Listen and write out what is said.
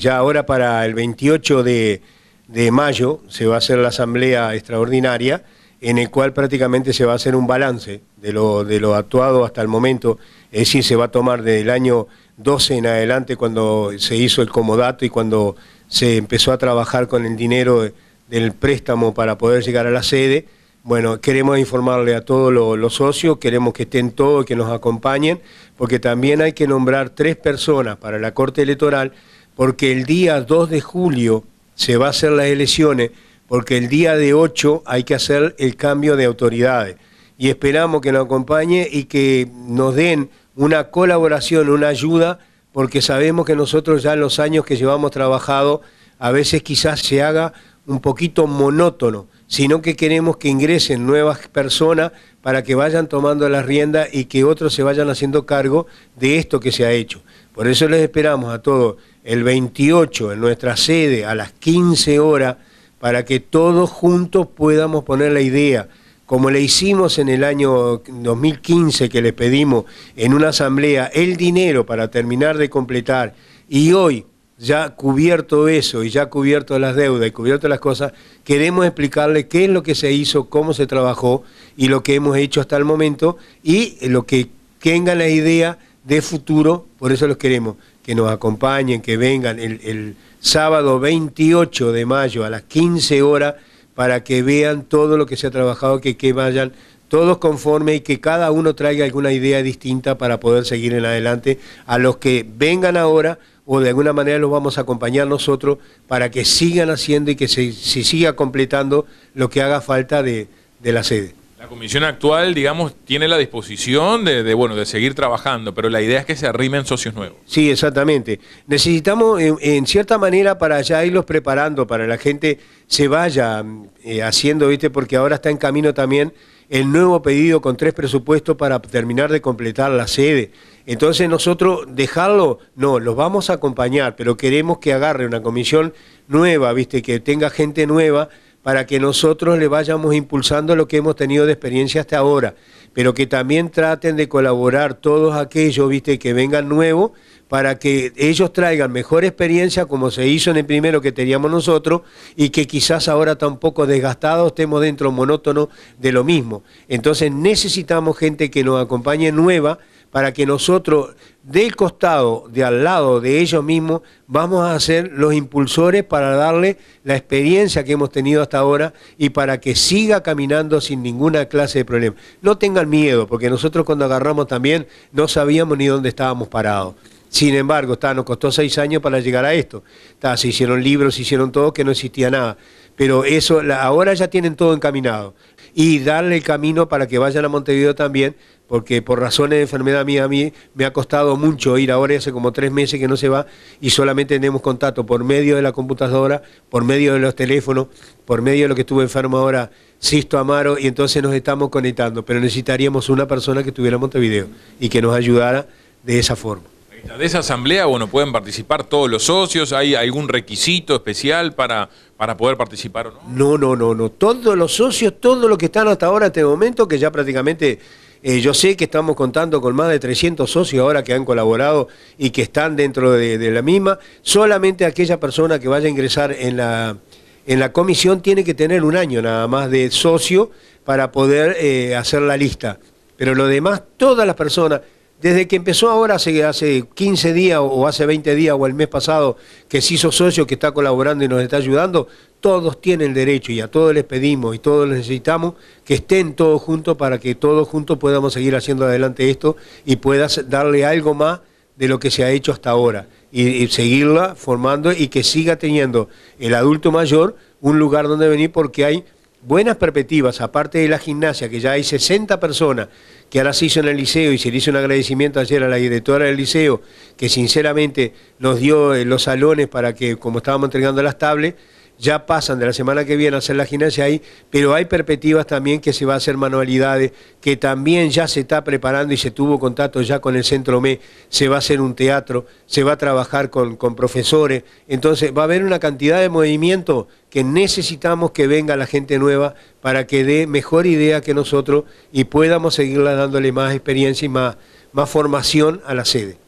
Ya ahora para el 28 de, mayo se va a hacer la asamblea extraordinaria en el cual prácticamente se va a hacer un balance de lo, actuado hasta el momento, es decir, se va a tomar del año 12 en adelante cuando se hizo el comodato y cuando se empezó a trabajar con el dinero del préstamo para poder llegar a la sede. Bueno, queremos informarle a todos los, socios, queremos que estén todos, y que nos acompañen, porque también hay que nombrar tres personas para la Corte Electoral porque el día 2 de julio se va a hacer las elecciones, porque el día de 8 hay que hacer el cambio de autoridades. Y esperamos que nos acompañe y que nos den una colaboración, una ayuda, porque sabemos que nosotros ya en los años que llevamos trabajado, a veces quizás se haga un poquito monótono, sino que queremos que ingresen nuevas personas para que vayan tomando las riendas y que otros se vayan haciendo cargo de esto que se ha hecho. Por eso les esperamos a todos el 28 en nuestra sede a las 15 horas para que todos juntos podamos poner la idea, como le hicimos en el año 2015 que le pedimos en una asamblea el dinero para terminar de completar y hoy ya cubierto eso y ya cubierto las deudas y cubierto las cosas, queremos explicarle qué es lo que se hizo, cómo se trabajó y lo que hemos hecho hasta el momento y lo que tenga la idea de futuro, por eso los queremos que nos acompañen, que vengan el, sábado 28 de mayo a las 15 horas para que vean todo lo que se ha trabajado, que, vayan todos conformes y que cada uno traiga alguna idea distinta para poder seguir en adelante. A los que vengan ahora o de alguna manera los vamos a acompañar nosotros para que sigan haciendo y que se, siga completando lo que haga falta de la sede. La comisión actual, digamos, tiene la disposición de, bueno, de seguir trabajando, pero la idea es que se arrimen socios nuevos. Sí, exactamente. Necesitamos, en, cierta manera, para ya irlos preparando, para la gente se vaya eh, haciendo, ¿viste? Porque ahora está en camino también el nuevo pedido con tres presupuestos para terminar de completar la sede. Entonces nosotros dejarlo, no, los vamos a acompañar, pero queremos que agarre una comisión nueva, viste, que tenga gente nueva para que nosotros le vayamos impulsando lo que hemos tenido de experiencia hasta ahora, pero que también traten de colaborar todos aquellos, viste, que vengan nuevos para que ellos traigan mejor experiencia como se hizo en el primero que teníamos nosotros y que quizás ahora tampoco desgastados estemos dentro monótono de lo mismo. Entonces necesitamos gente que nos acompañe nueva para que nosotros del costado, de al lado de ellos mismos, vamos a ser los impulsores para darle la experiencia que hemos tenido hasta ahora y para que siga caminando sin ninguna clase de problema. No tengan miedo, porque nosotros cuando agarramos también no sabíamos ni dónde estábamos parados. Sin embargo, está, nos costó seis años para llegar a esto. se hicieron libros, se hicieron todo, que no existía nada. Pero eso, ahora ya tienen todo encaminado. Y darle el camino para que vayan a Montevideo también, porque por razones de enfermedad mía, a mí me ha costado mucho ir ahora, hace como tres meses que no se va, y solamente tenemos contacto por medio de la computadora, por medio de los teléfonos, por medio de lo que estuve enfermo ahora, Sisto Amaro, y entonces nos estamos conectando. Pero necesitaríamos una persona que estuviera en Montevideo y que nos ayudara de esa forma. De esa asamblea, bueno, pueden participar todos los socios, ¿hay algún requisito especial para, para poder participar o no? No, no, no, no. Todos los socios, todos los que están hasta ahora, hasta este el momento, que ya prácticamente... Eh, yo sé que estamos contando con más de 300 socios ahora que han colaborado y que están dentro de, la misma. Solamente aquella persona que vaya a ingresar en la, en la comisión tiene que tener un año nada más de socio para poder eh, hacer la lista. Pero lo demás, todas las personas desde que empezó ahora, hace, hace 15 días o hace 20 días o el mes pasado, que se hizo socio, que está colaborando y nos está ayudando, todos tienen derecho y a todos les pedimos y todos les necesitamos que estén todos juntos para que todos juntos podamos seguir haciendo adelante esto y puedas darle algo más de lo que se ha hecho hasta ahora y seguirla formando y que siga teniendo el adulto mayor un lugar donde venir porque hay buenas perspectivas, aparte de la gimnasia, que ya hay 60 personas que ahora se hizo en el liceo y se le hizo un agradecimiento ayer a la directora del liceo, que sinceramente nos dio eh, los salones para que, como estábamos entregando las tablas, ya pasan de la semana que viene a hacer la gimnasia ahí, pero hay perspectivas también que se va a hacer manualidades, que también ya se está preparando y se tuvo contacto ya con el Centro ME, se va a hacer un teatro, se va a trabajar con, profesores, entonces va a haber una cantidad de movimiento que necesitamos que venga la gente nueva para que dé mejor idea que nosotros y podamos seguirla dándole más experiencia y más formación a la sede.